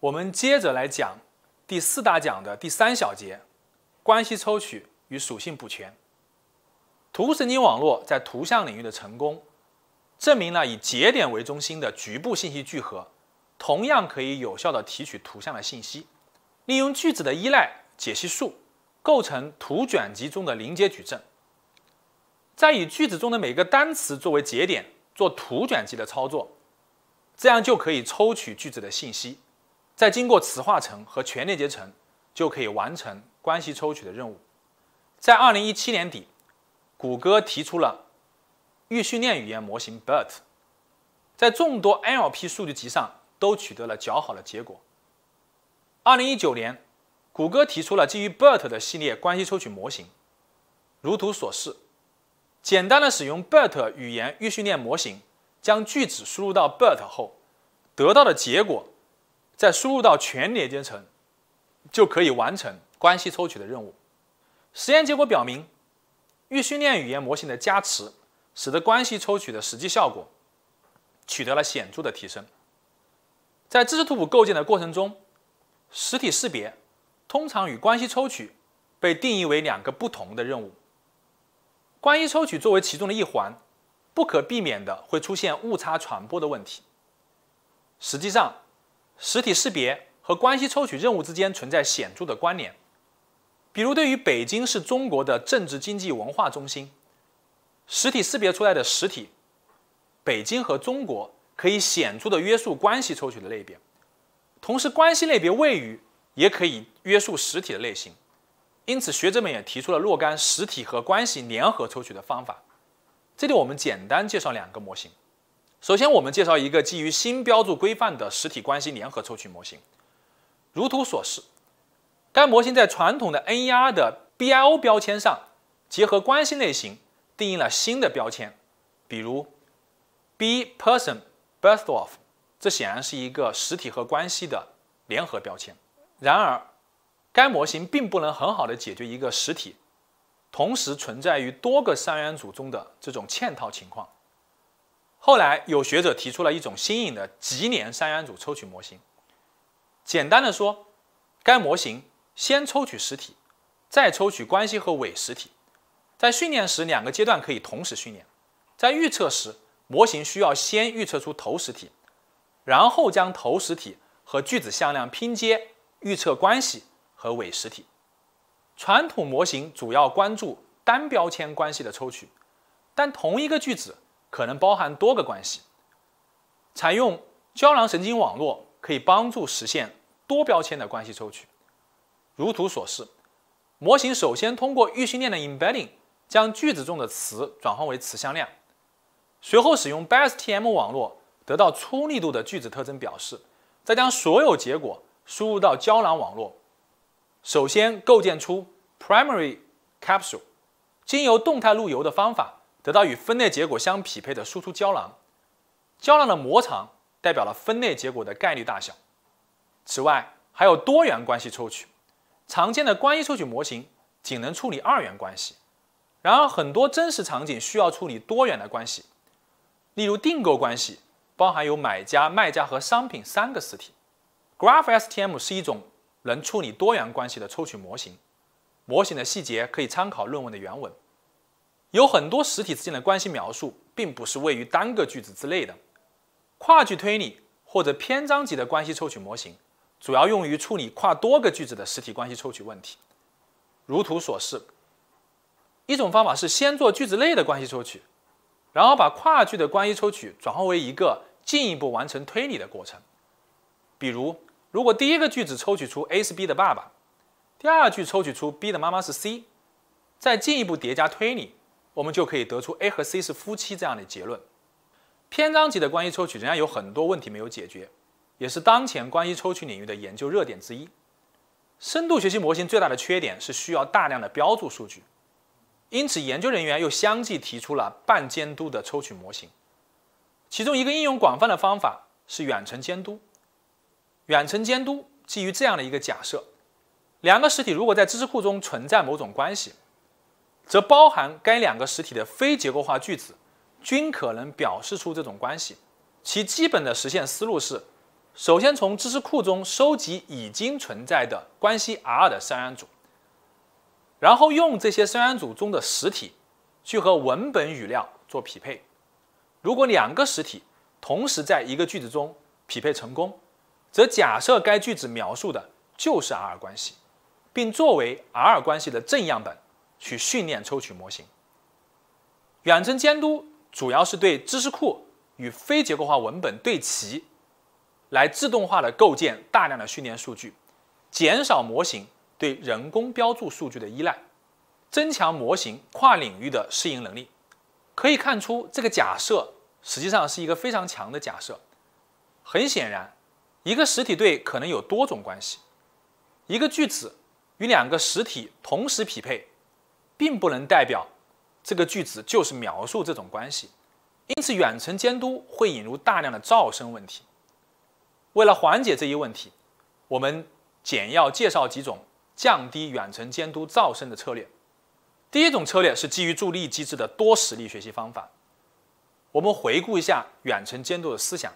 我们接着来讲第四大讲的第三小节，关系抽取与属性补全。图神经网络在图像领域的成功，证明了以节点为中心的局部信息聚合，同样可以有效地提取图像的信息。利用句子的依赖解析树构成图卷积中的邻接矩阵，在以句子中的每个单词作为节点做图卷积的操作，这样就可以抽取句子的信息。再经过磁化层和全连接层，就可以完成关系抽取的任务。在二零一七年底，谷歌提出了预训练语言模型 BERT，在众多 NLP 数据集上都取得了较好的结果。二零一九年，谷歌提出了基于 BERT 的系列关系抽取模型，如图所示。简单的使用 BERT 语言预训练模型，将句子输入到 BERT 后，得到的结果。再输入到全连接层，就可以完成关系抽取的任务。实验结果表明，预训练语言模型的加持，使得关系抽取的实际效果取得了显著的提升。在知识图谱构建的过程中，实体识别通常与关系抽取被定义为两个不同的任务。关系抽取作为其中的一环，不可避免的会出现误差传播的问题。实际上，实体识别和关系抽取任务之间存在显著的关联，比如对于北京是中国的政治经济文化中心，实体识别出来的实体北京和中国可以显著的约束关系抽取的类别，同时关系类别位于也可以约束实体的类型，因此学者们也提出了若干实体和关系联合抽取的方法，这里我们简单介绍两个模型。首先，我们介绍一个基于新标注规范的实体关系联合抽取模型，如图所示。该模型在传统的 NER 的 BIO 标签上结合关系类型，定义了新的标签，比如 B person birth of，这显然是一个实体和关系的联合标签。然而，该模型并不能很好的解决一个实体同时存在于多个三元组中的这种嵌套情况。后来有学者提出了一种新颖的级联三元组抽取模型。简单的说，该模型先抽取实体，再抽取关系和尾实体。在训练时，两个阶段可以同时训练；在预测时，模型需要先预测出头实体，然后将头实体和句子向量拼接，预测关系和尾实体。传统模型主要关注单标签关系的抽取，但同一个句子。可能包含多个关系。采用胶囊神经网络可以帮助实现多标签的关系抽取。如图所示，模型首先通过预训练的 embedding 将句子中的词转换为词向量，随后使用 b e s t m 网络得到粗密度的句子特征表示，再将所有结果输入到胶囊网络。首先构建出 primary capsule，经由动态路由的方法。得到与分类结果相匹配的输出胶囊，胶囊的模长代表了分类结果的概率大小。此外，还有多元关系抽取，常见的关系抽取模型仅能处理二元关系，然而很多真实场景需要处理多元的关系，例如订购关系包含有买家、卖家和商品三个实体。GraphSTM 是一种能处理多元关系的抽取模型，模型的细节可以参考论文的原文。有很多实体之间的关系描述，并不是位于单个句子之内的。跨句推理或者篇章级的关系抽取模型，主要用于处理跨多个句子的实体关系抽取问题。如图所示，一种方法是先做句子内的关系抽取，然后把跨句的关系抽取转化为一个进一步完成推理的过程。比如，如果第一个句子抽取出 A 是 B 的爸爸，第二句抽取出 B 的妈妈是 C，再进一步叠加推理。我们就可以得出 A 和 C 是夫妻这样的结论。篇章级的关系抽取，仍然有很多问题没有解决，也是当前关系抽取领域的研究热点之一。深度学习模型最大的缺点是需要大量的标注数据，因此研究人员又相继提出了半监督的抽取模型。其中一个应用广泛的方法是远程监督。远程监督基于这样的一个假设：两个实体如果在知识库中存在某种关系。则包含该两个实体的非结构化句子，均可能表示出这种关系。其基本的实现思路是：首先从知识库中收集已经存在的关系 R 的三元组，然后用这些三元组中的实体去和文本语料做匹配。如果两个实体同时在一个句子中匹配成功，则假设该句子描述的就是 R 关系，并作为 R 关系的正样本。去训练抽取模型。远程监督主要是对知识库与非结构化文本对齐，来自动化的构建大量的训练数据，减少模型对人工标注数据的依赖，增强模型跨领域的适应能力。可以看出，这个假设实际上是一个非常强的假设。很显然，一个实体对可能有多种关系，一个句子与两个实体同时匹配。并不能代表这个句子就是描述这种关系，因此远程监督会引入大量的噪声问题。为了缓解这一问题，我们简要介绍几种降低远程监督噪声的策略。第一种策略是基于助力机制的多实例学习方法。我们回顾一下远程监督的思想：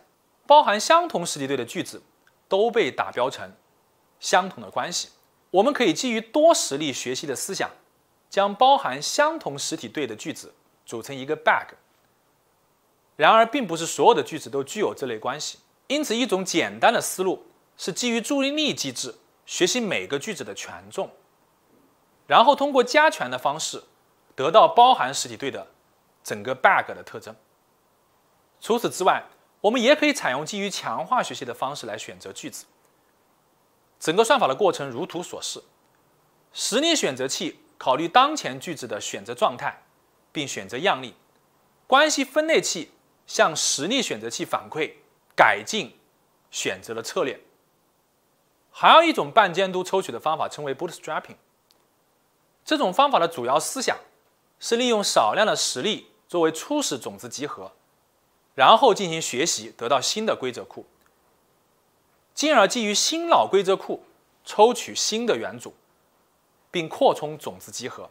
包含相同实例对的句子都被打标成相同的关系。我们可以基于多实例学习的思想。将包含相同实体对的句子组成一个 bag，然而，并不是所有的句子都具有这类关系。因此，一种简单的思路是基于注意力机制学习每个句子的权重，然后通过加权的方式得到包含实体对的整个 bag 的特征。除此之外，我们也可以采用基于强化学习的方式来选择句子。整个算法的过程如图所示，实例选择器。考虑当前句子的选择状态，并选择样例，关系分类器向实例选择器反馈改进选择的策略。还有一种半监督抽取的方法，称为 bootstrapping。这种方法的主要思想是利用少量的实例作为初始种子集合，然后进行学习，得到新的规则库，进而基于新老规则库抽取新的元组。并扩充种子集合，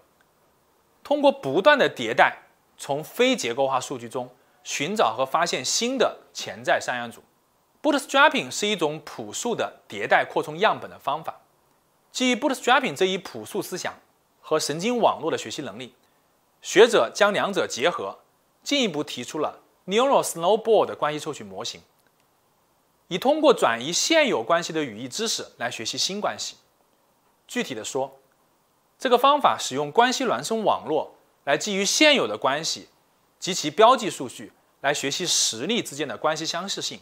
通过不断的迭代，从非结构化数据中寻找和发现新的潜在三业组。Bootstrapping 是一种朴素的迭代扩充样本的方法。基于 Bootstrapping 这一朴素思想和神经网络的学习能力，学者将两者结合，进一步提出了 Neural Snowball 的关系抽取模型，以通过转移现有关系的语义知识来学习新关系。具体的说，这个方法使用关系孪生网络来基于现有的关系及其标记数据来学习实例之间的关系相似性。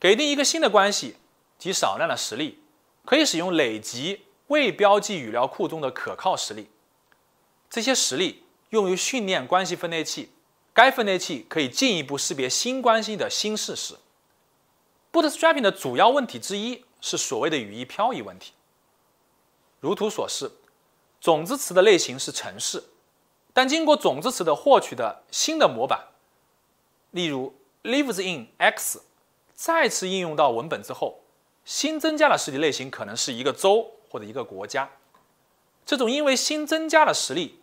给定一个新的关系及少量的实例，可以使用累积未标记语料库中的可靠实例。这些实例用于训练关系分类器，该分类器可以进一步识别新关系的新事实。Bootstrapping 的主要问题之一是所谓的语义漂移问题。如图所示。种子词的类型是城市，但经过种子词的获取的新的模板，例如 lives in X，再次应用到文本之后，新增加的实体类型可能是一个州或者一个国家。这种因为新增加的实例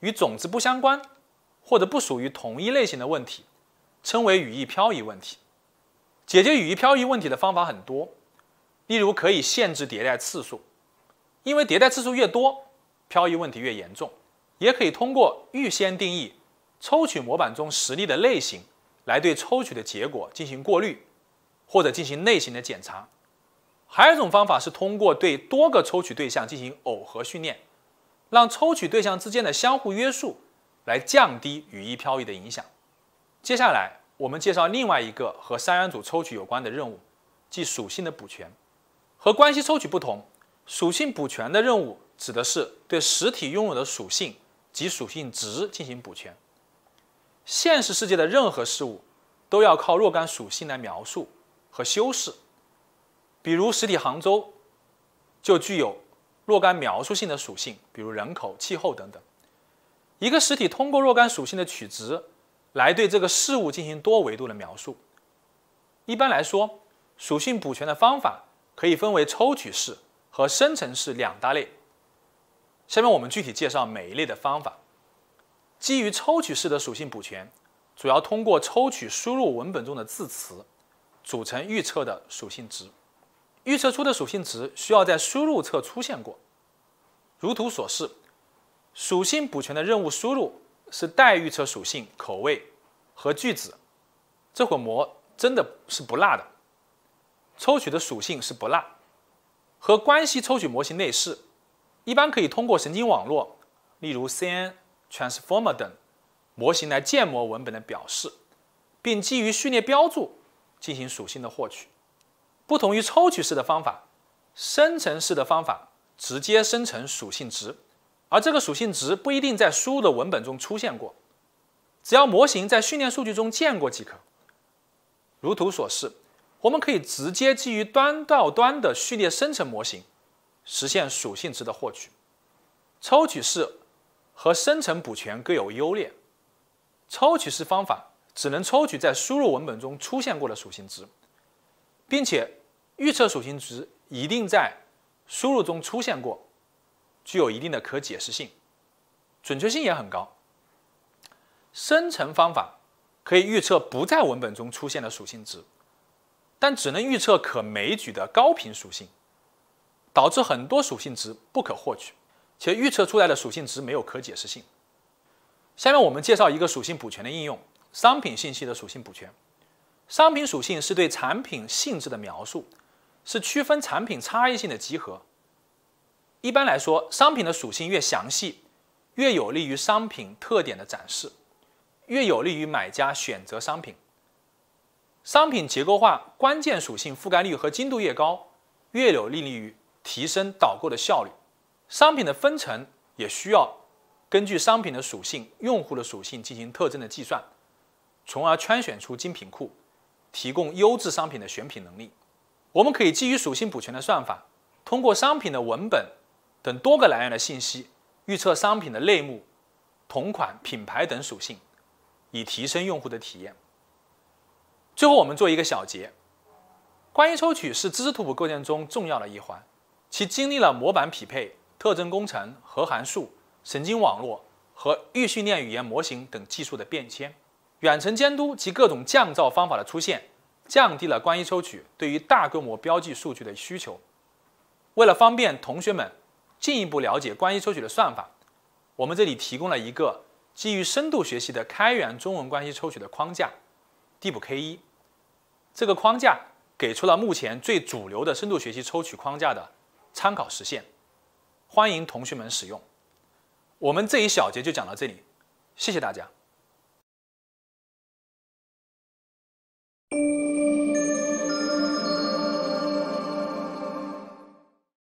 与种子不相关，或者不属于同一类型的问题，称为语义漂移问题。解决语义漂移问题的方法很多，例如可以限制迭代次数，因为迭代次数越多。漂移问题越严重，也可以通过预先定义抽取模板中实例的类型，来对抽取的结果进行过滤，或者进行类型的检查。还有一种方法是通过对多个抽取对象进行耦合训练，让抽取对象之间的相互约束来降低语义漂移的影响。接下来我们介绍另外一个和三元组抽取有关的任务，即属性的补全。和关系抽取不同，属性补全的任务。指的是对实体拥有的属性及属性值进行补全。现实世界的任何事物都要靠若干属性来描述和修饰。比如实体杭州就具有若干描述性的属性，比如人口、气候等等。一个实体通过若干属性的取值来对这个事物进行多维度的描述。一般来说，属性补全的方法可以分为抽取式和生成式两大类。下面我们具体介绍每一类的方法。基于抽取式的属性补全，主要通过抽取输入文本中的字词，组成预测的属性值。预测出的属性值需要在输入侧出现过。如图所示，属性补全的任务输入是待预测属性口味和句子。这口膜真的是不辣的。抽取的属性是不辣，和关系抽取模型类似。一般可以通过神经网络，例如 CNN、Transformer 等模型来建模文本的表示，并基于序列标注进行属性的获取。不同于抽取式的方法，生成式的方法直接生成属性值，而这个属性值不一定在输入的文本中出现过，只要模型在训练数据中见过即可。如图所示，我们可以直接基于端到端的序列生成模型。实现属性值的获取，抽取式和生成补全各有优劣。抽取式方法只能抽取在输入文本中出现过的属性值，并且预测属性值一定在输入中出现过，具有一定的可解释性，准确性也很高。生成方法可以预测不在文本中出现的属性值，但只能预测可枚举的高频属性。导致很多属性值不可获取，且预测出来的属性值没有可解释性。下面我们介绍一个属性补全的应用——商品信息的属性补全。商品属性是对产品性质的描述，是区分产品差异性的集合。一般来说，商品的属性越详细，越有利于商品特点的展示，越有利于买家选择商品。商品结构化关键属性覆盖率和精度越高，越有利于。提升导购的效率，商品的分层也需要根据商品的属性、用户的属性进行特征的计算，从而圈选出精品库，提供优质商品的选品能力。我们可以基于属性补全的算法，通过商品的文本等多个来源的信息，预测商品的类目、同款、品牌等属性，以提升用户的体验。最后，我们做一个小结：，关于抽取是知识图谱构建中重要的一环。其经历了模板匹配、特征工程、核函数、神经网络和预训练语言模型等技术的变迁，远程监督及各种降噪方法的出现，降低了关系抽取对于大规模标记数据的需求。为了方便同学们进一步了解关系抽取的算法，我们这里提供了一个基于深度学习的开源中文关系抽取的框架 DeepK1。这个框架给出了目前最主流的深度学习抽取框架的。参考实现，欢迎同学们使用。我们这一小节就讲到这里，谢谢大家。